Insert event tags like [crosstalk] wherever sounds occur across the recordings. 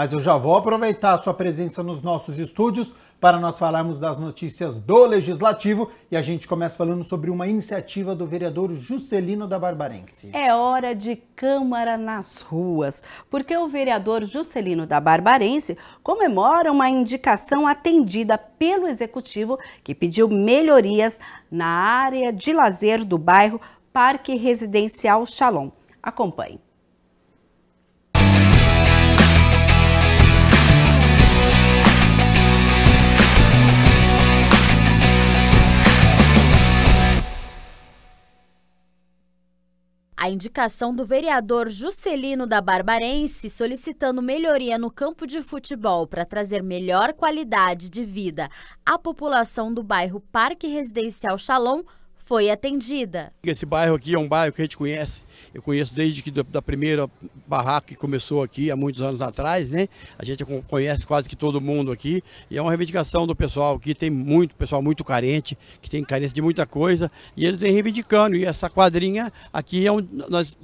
mas eu já vou aproveitar a sua presença nos nossos estúdios para nós falarmos das notícias do Legislativo e a gente começa falando sobre uma iniciativa do vereador Juscelino da Barbarense. É hora de Câmara nas ruas, porque o vereador Juscelino da Barbarense comemora uma indicação atendida pelo Executivo que pediu melhorias na área de lazer do bairro Parque Residencial Shalom. Acompanhe. A indicação do vereador Juscelino da Barbarense solicitando melhoria no campo de futebol para trazer melhor qualidade de vida à população do bairro Parque Residencial Chalon foi atendida. Esse bairro aqui é um bairro que a gente conhece, eu conheço desde que da primeira barraca que começou aqui há muitos anos atrás, né? A gente conhece quase que todo mundo aqui e é uma reivindicação do pessoal que tem muito pessoal muito carente, que tem carência de muita coisa e eles vêm reivindicando e essa quadrinha aqui é onde nós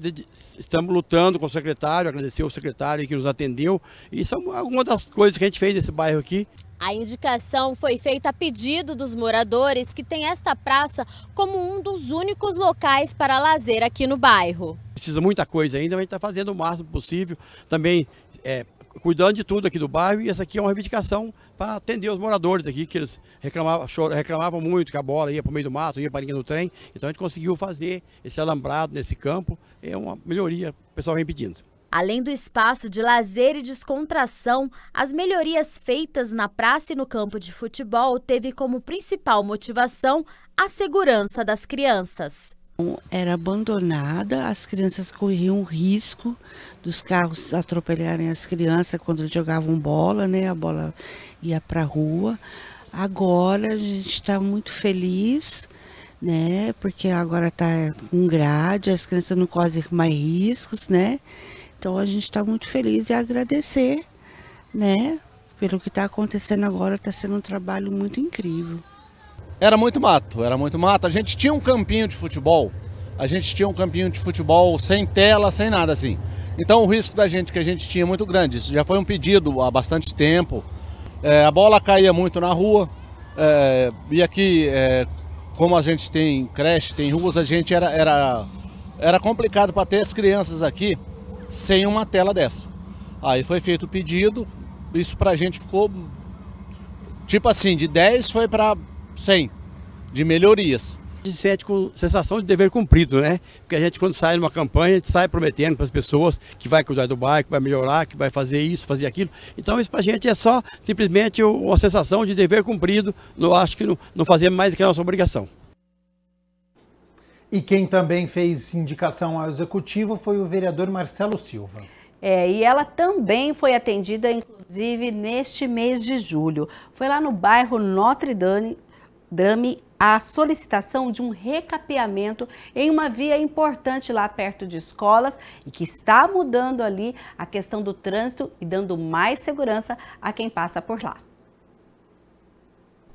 estamos lutando com o secretário, agradecer o secretário que nos atendeu e são é algumas das coisas que a gente fez nesse bairro aqui. A indicação foi feita a pedido dos moradores que têm esta praça como um dos únicos locais para lazer aqui no bairro. Precisa muita coisa ainda, a gente está fazendo o máximo possível, também é, cuidando de tudo aqui do bairro e essa aqui é uma reivindicação para atender os moradores aqui, que eles reclamavam, reclamavam muito que a bola ia para o meio do mato, ia para a linha do trem, então a gente conseguiu fazer esse alambrado nesse campo, é uma melhoria, o pessoal vem pedindo. Além do espaço de lazer e descontração, as melhorias feitas na praça e no campo de futebol teve como principal motivação a segurança das crianças. Então, era abandonada, as crianças corriam risco dos carros atropelarem as crianças quando jogavam bola, né? A bola ia para a rua. Agora a gente está muito feliz, né? Porque agora está com grade, as crianças não correm mais riscos, né? Então a gente está muito feliz e agradecer, né, pelo que está acontecendo agora, está sendo um trabalho muito incrível. Era muito mato, era muito mato. A gente tinha um campinho de futebol, a gente tinha um campinho de futebol sem tela, sem nada assim. Então o risco da gente que a gente tinha é muito grande. Isso já foi um pedido há bastante tempo. É, a bola caía muito na rua. É, e aqui, é, como a gente tem creche, tem ruas, a gente era, era, era complicado para ter as crianças aqui sem uma tela dessa. Aí foi feito o pedido, isso pra gente ficou tipo assim, de 10 foi para 100 de melhorias. A gente sente com sensação de dever cumprido, né? Porque a gente quando sai numa campanha, a gente sai prometendo para as pessoas que vai cuidar do bairro, que vai melhorar, que vai fazer isso, fazer aquilo. Então isso para a gente é só simplesmente uma sensação de dever cumprido, não acho que não, não fazer mais que a nossa obrigação. E quem também fez indicação ao executivo foi o vereador Marcelo Silva. É, e ela também foi atendida, inclusive, neste mês de julho. Foi lá no bairro Notre Dame, Dame a solicitação de um recapeamento em uma via importante lá perto de escolas e que está mudando ali a questão do trânsito e dando mais segurança a quem passa por lá.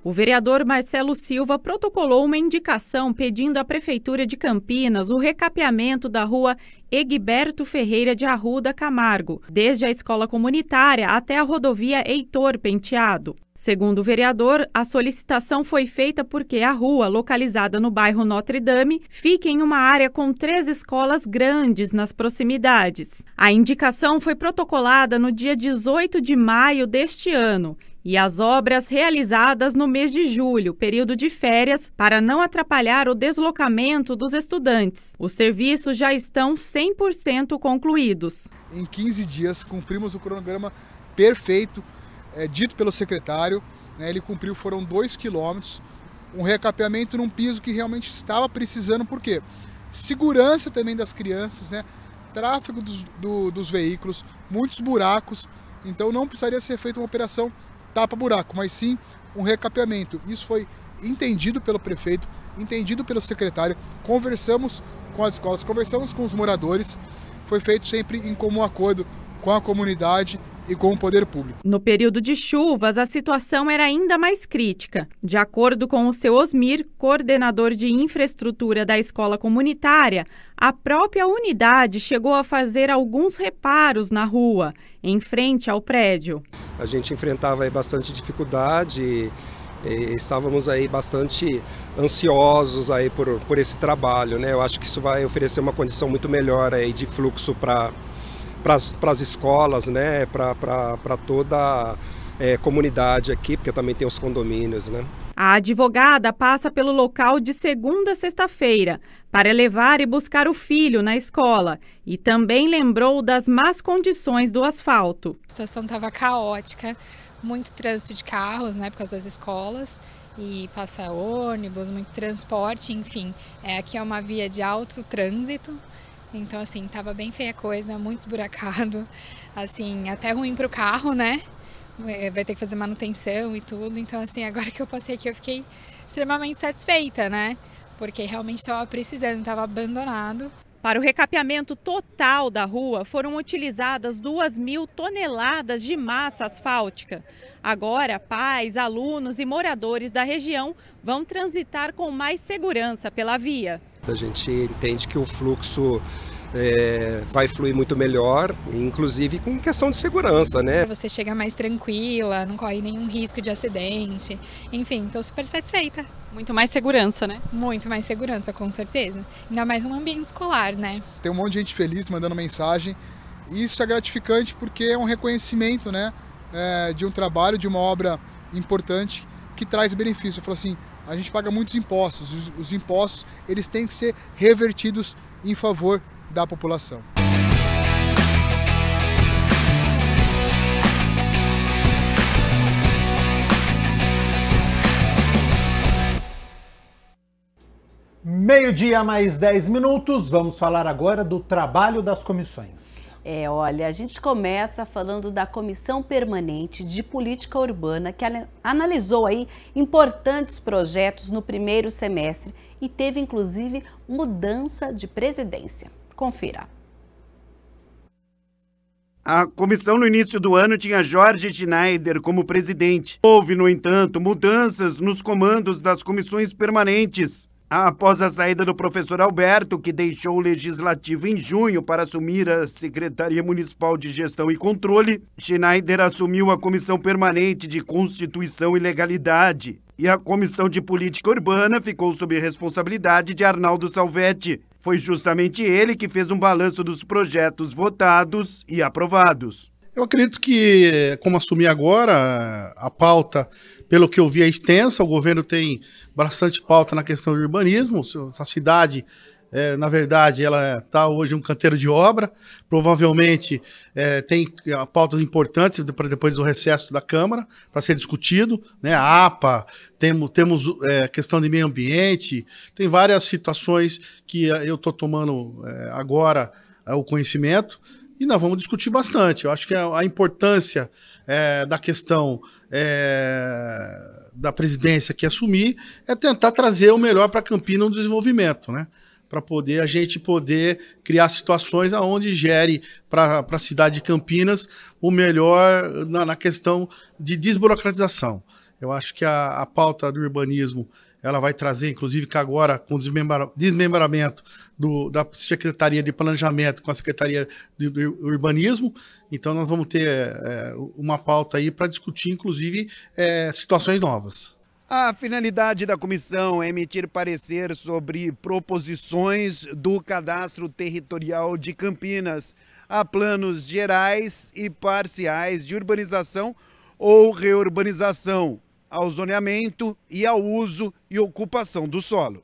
O vereador Marcelo Silva protocolou uma indicação pedindo à Prefeitura de Campinas o recapeamento da rua Egberto Ferreira de Arruda Camargo, desde a escola comunitária até a rodovia Heitor Penteado. Segundo o vereador, a solicitação foi feita porque a rua, localizada no bairro Notre Dame, fica em uma área com três escolas grandes nas proximidades. A indicação foi protocolada no dia 18 de maio deste ano e as obras realizadas no mês de julho, período de férias, para não atrapalhar o deslocamento dos estudantes. Os serviços já estão 100% concluídos. Em 15 dias, cumprimos o cronograma perfeito, é, dito pelo secretário. Né, ele cumpriu, foram 2 quilômetros, um recapeamento num piso que realmente estava precisando, por quê? Segurança também das crianças, né? tráfego dos, do, dos veículos, muitos buracos, então não precisaria ser feita uma operação tapa-buraco, mas sim um recapeamento. Isso foi entendido pelo prefeito, entendido pelo secretário, conversamos com as escolas, conversamos com os moradores, foi feito sempre em comum acordo com a comunidade e com o poder público. No período de chuvas, a situação era ainda mais crítica. De acordo com o seu Osmir, coordenador de infraestrutura da escola comunitária, a própria unidade chegou a fazer alguns reparos na rua, em frente ao prédio. A gente enfrentava bastante dificuldade estávamos aí bastante ansiosos aí por, por esse trabalho, né? Eu acho que isso vai oferecer uma condição muito melhor aí de fluxo para para as escolas, né? para toda a é, comunidade aqui, porque também tem os condomínios. Né? A advogada passa pelo local de segunda a sexta-feira para levar e buscar o filho na escola e também lembrou das más condições do asfalto. A situação estava caótica, muito trânsito de carros, né, por causa das escolas e passa ônibus, muito transporte, enfim. É, aqui é uma via de alto trânsito, então, assim, tava bem feia a coisa, muito esburacado. [laughs] Assim, até ruim pro carro, né? É, vai ter que fazer manutenção e tudo. Então, assim, agora que eu passei aqui, eu fiquei extremamente satisfeita, né? Porque realmente estava precisando, estava abandonado. Para o recapeamento total da rua, foram utilizadas 2 mil toneladas de massa asfáltica. Agora, pais, alunos e moradores da região vão transitar com mais segurança pela via. A gente entende que o fluxo é, vai fluir muito melhor, inclusive com questão de segurança, né? Você chega mais tranquila, não corre nenhum risco de acidente. Enfim, estou super satisfeita. Muito mais segurança, né? Muito mais segurança, com certeza. Ainda mais um ambiente escolar, né? Tem um monte de gente feliz mandando mensagem. isso é gratificante porque é um reconhecimento, né? É, de um trabalho, de uma obra importante que traz benefício. Eu falo assim, a gente paga muitos impostos. Os, os impostos eles têm que ser revertidos em favor da população. Meio-dia mais 10 minutos, vamos falar agora do trabalho das comissões. É, olha, a gente começa falando da Comissão Permanente de Política Urbana, que analisou aí importantes projetos no primeiro semestre e teve inclusive mudança de presidência. Confira. A comissão no início do ano tinha Jorge Schneider como presidente. Houve, no entanto, mudanças nos comandos das comissões permanentes. Após a saída do professor Alberto, que deixou o legislativo em junho para assumir a Secretaria Municipal de Gestão e Controle, Schneider assumiu a Comissão Permanente de Constituição e Legalidade. E a Comissão de Política Urbana ficou sob responsabilidade de Arnaldo Salvetti. Foi justamente ele que fez um balanço dos projetos votados e aprovados. Eu acredito que, como assumi agora, a pauta, pelo que eu vi, é extensa. O governo tem bastante pauta na questão de urbanismo. Essa cidade, é, na verdade, ela está hoje um canteiro de obra. Provavelmente é, tem pautas importantes para depois do recesso da Câmara para ser discutido. Né? A APA, temos, temos é, questão de meio ambiente, tem várias situações que é, eu estou tomando é, agora é, o conhecimento e nós vamos discutir bastante. Eu acho que a, a importância é, da questão é, da presidência que assumir é tentar trazer o melhor para Campinas no desenvolvimento, né? Para poder a gente poder criar situações aonde gere para a cidade de Campinas o melhor na, na questão de desburocratização. Eu acho que a, a pauta do urbanismo ela vai trazer, inclusive, que agora, com o desmembramento do, da Secretaria de Planejamento com a Secretaria de, Urbanismo, então nós vamos ter é, uma pauta aí para discutir, inclusive, é, situações novas. A finalidade da comissão é emitir parecer sobre proposições do Cadastro Territorial de Campinas a planos gerais e parciais de urbanização ou reurbanização, ao zoneamento e ao uso e ocupação do solo.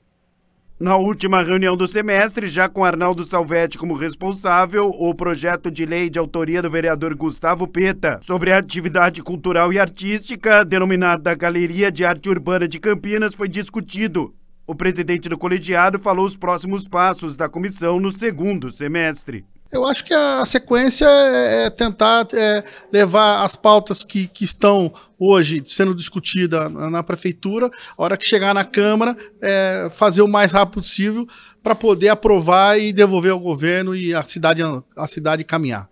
Na última reunião do semestre, já com Arnaldo Salvetti como responsável, o projeto de lei de autoria do vereador Gustavo Peta sobre a atividade cultural e artística, denominada Galeria de Arte Urbana de Campinas, foi discutido. O presidente do colegiado falou os próximos passos da comissão no segundo semestre. Eu acho que a sequência é, é tentar é, levar as pautas que, que estão hoje sendo discutidas na, na prefeitura, a hora que chegar na Câmara, é, fazer o mais rápido possível para poder aprovar e devolver ao governo e a cidade, a cidade caminhar.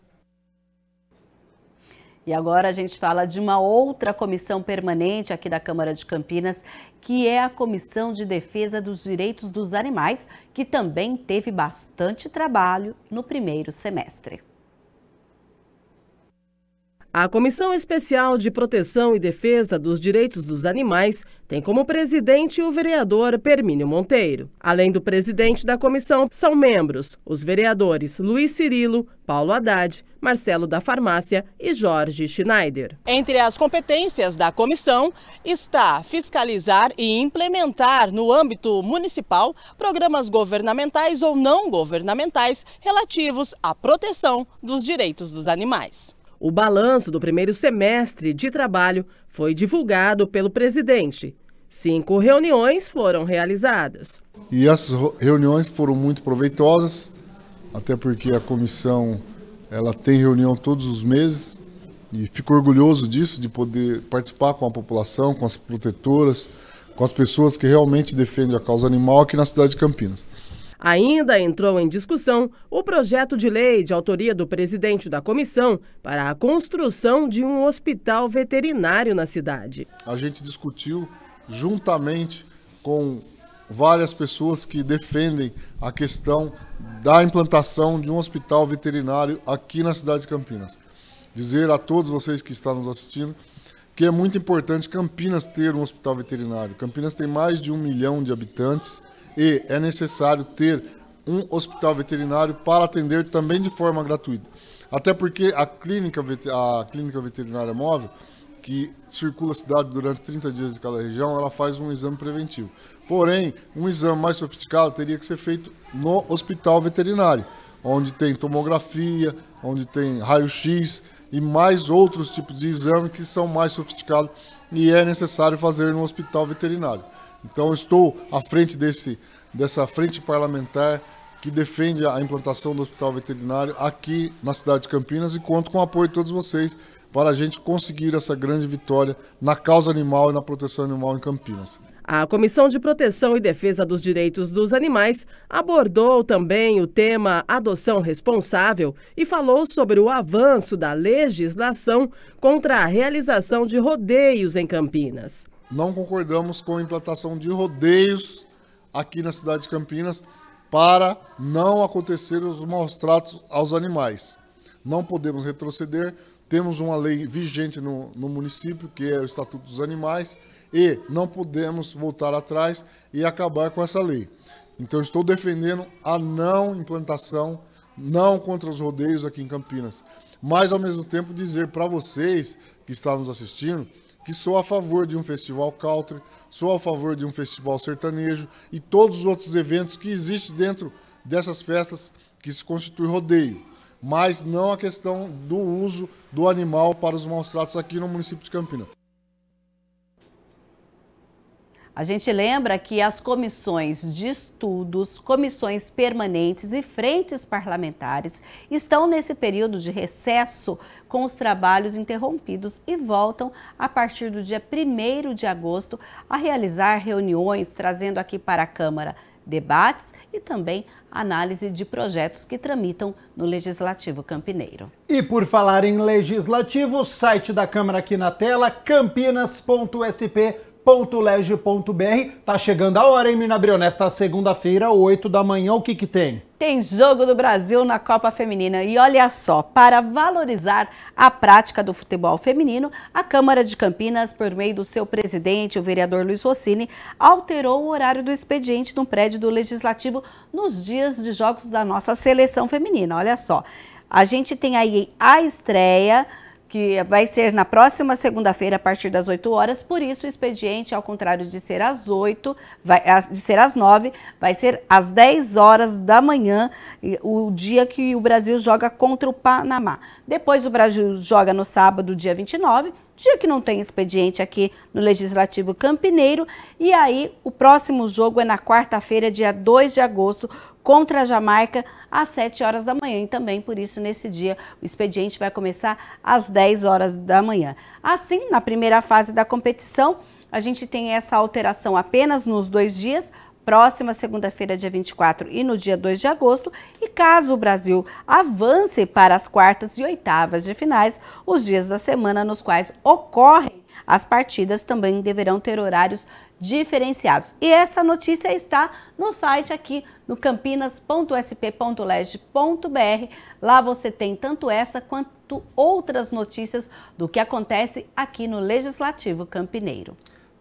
E agora a gente fala de uma outra comissão permanente aqui da Câmara de Campinas que é a Comissão de Defesa dos Direitos dos Animais, que também teve bastante trabalho no primeiro semestre. A Comissão Especial de Proteção e Defesa dos Direitos dos Animais tem como presidente o vereador Permínio Monteiro. Além do presidente da comissão, são membros os vereadores Luiz Cirilo, Paulo Haddad, Marcelo da Farmácia e Jorge Schneider. Entre as competências da comissão está fiscalizar e implementar no âmbito municipal programas governamentais ou não governamentais relativos à proteção dos direitos dos animais. O balanço do primeiro semestre de trabalho foi divulgado pelo presidente. Cinco reuniões foram realizadas. E essas reuniões foram muito proveitosas, até porque a comissão ela tem reunião todos os meses e fico orgulhoso disso, de poder participar com a população, com as protetoras, com as pessoas que realmente defendem a causa animal aqui na cidade de Campinas. Ainda entrou em discussão o projeto de lei de autoria do presidente da comissão para a construção de um hospital veterinário na cidade. A gente discutiu juntamente com várias pessoas que defendem a questão da implantação de um hospital veterinário aqui na cidade de Campinas. Dizer a todos vocês que estão nos assistindo que é muito importante Campinas ter um hospital veterinário. Campinas tem mais de um milhão de habitantes e é necessário ter um hospital veterinário para atender também de forma gratuita. Até porque a clínica, a clínica veterinária móvel, que circula a cidade durante 30 dias de cada região, ela faz um exame preventivo. Porém, um exame mais sofisticado teria que ser feito no hospital veterinário, onde tem tomografia, onde tem raio-x e mais outros tipos de exame que são mais sofisticados e é necessário fazer no hospital veterinário. Então, estou à frente desse, dessa frente parlamentar que defende a implantação do hospital veterinário aqui na cidade de Campinas e conto com o apoio de todos vocês para a gente conseguir essa grande vitória na causa animal e na proteção animal em Campinas. A Comissão de Proteção e Defesa dos Direitos dos Animais abordou também o tema adoção responsável e falou sobre o avanço da legislação contra a realização de rodeios em Campinas não concordamos com a implantação de rodeios aqui na cidade de Campinas para não acontecer os maus tratos aos animais. Não podemos retroceder, temos uma lei vigente no, no município, que é o Estatuto dos Animais, e não podemos voltar atrás e acabar com essa lei. Então, estou defendendo a não implantação, não contra os rodeios aqui em Campinas. Mas, ao mesmo tempo, dizer para vocês que estão nos assistindo que sou a favor de um festival country, sou a favor de um festival sertanejo e todos os outros eventos que existem dentro dessas festas que se constitui rodeio, mas não a questão do uso do animal para os maus-tratos aqui no município de Campinas. A gente lembra que as comissões de estudos, comissões permanentes e frentes parlamentares estão nesse período de recesso com os trabalhos interrompidos e voltam a partir do dia 1 de agosto a realizar reuniões, trazendo aqui para a Câmara debates e também análise de projetos que tramitam no Legislativo Campineiro. E por falar em legislativo, o site da Câmara aqui na tela, campinas.sp.com www.lege.br. Tá chegando a hora, hein, Minabriel? Nesta segunda-feira, 8 da manhã, o que que tem? Tem jogo do Brasil na Copa Feminina. E olha só, para valorizar a prática do futebol feminino, a Câmara de Campinas, por meio do seu presidente, o vereador Luiz Rossini, alterou o horário do expediente no prédio do Legislativo nos dias de jogos da nossa seleção feminina. Olha só, a gente tem aí a estreia que vai ser na próxima segunda-feira, a partir das 8 horas. Por isso, o expediente, ao contrário de ser às 8, vai, de ser às 9, vai ser às 10 horas da manhã, o dia que o Brasil joga contra o Panamá. Depois, o Brasil joga no sábado, dia 29, dia que não tem expediente aqui no Legislativo Campineiro. E aí, o próximo jogo é na quarta-feira, dia 2 de agosto, contra a Jamaica às 7 horas da manhã. E também, por isso, nesse dia, o expediente vai começar às 10 horas da manhã. Assim, na primeira fase da competição, a gente tem essa alteração apenas nos dois dias, próxima segunda-feira, dia 24 e no dia 2 de agosto. E caso o Brasil avance para as quartas e oitavas de finais, os dias da semana nos quais ocorre as partidas também deverão ter horários diferenciados. E essa notícia está no site aqui no campinas.sp.leg.br. Lá você tem tanto essa quanto outras notícias do que acontece aqui no Legislativo Campineiro.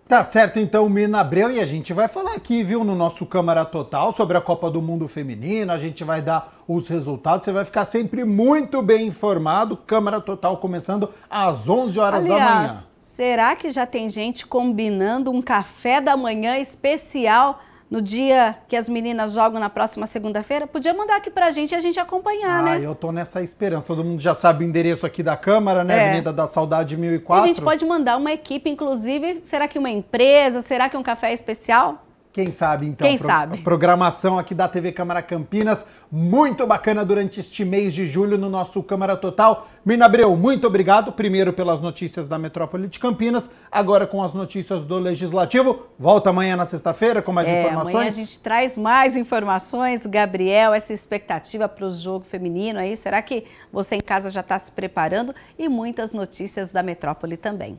Tá certo, então, Mirna Abreu, e a gente vai falar aqui, viu, no nosso Câmara Total sobre a Copa do Mundo Feminina, a gente vai dar os resultados, você vai ficar sempre muito bem informado. Câmara Total começando às 11 horas Aliás, da manhã. Será que já tem gente combinando um café da manhã especial no dia que as meninas jogam na próxima segunda-feira? Podia mandar aqui pra gente e a gente acompanhar, ah, né? Ah, eu tô nessa esperança. Todo mundo já sabe o endereço aqui da Câmara, né? É. Avenida da Saudade 1004. E a gente pode mandar uma equipe, inclusive, será que uma empresa? Será que um café especial? Quem sabe, então? Quem pro, sabe? Programação aqui da TV Câmara Campinas, muito bacana durante este mês de julho no nosso Câmara Total. Mirna Abreu, muito obrigado, primeiro pelas notícias da metrópole de Campinas, agora com as notícias do Legislativo. Volta amanhã na sexta-feira com mais é, informações. Amanhã a gente traz mais informações. Gabriel, essa expectativa para o jogo feminino aí, será que você em casa já está se preparando? E muitas notícias da metrópole também.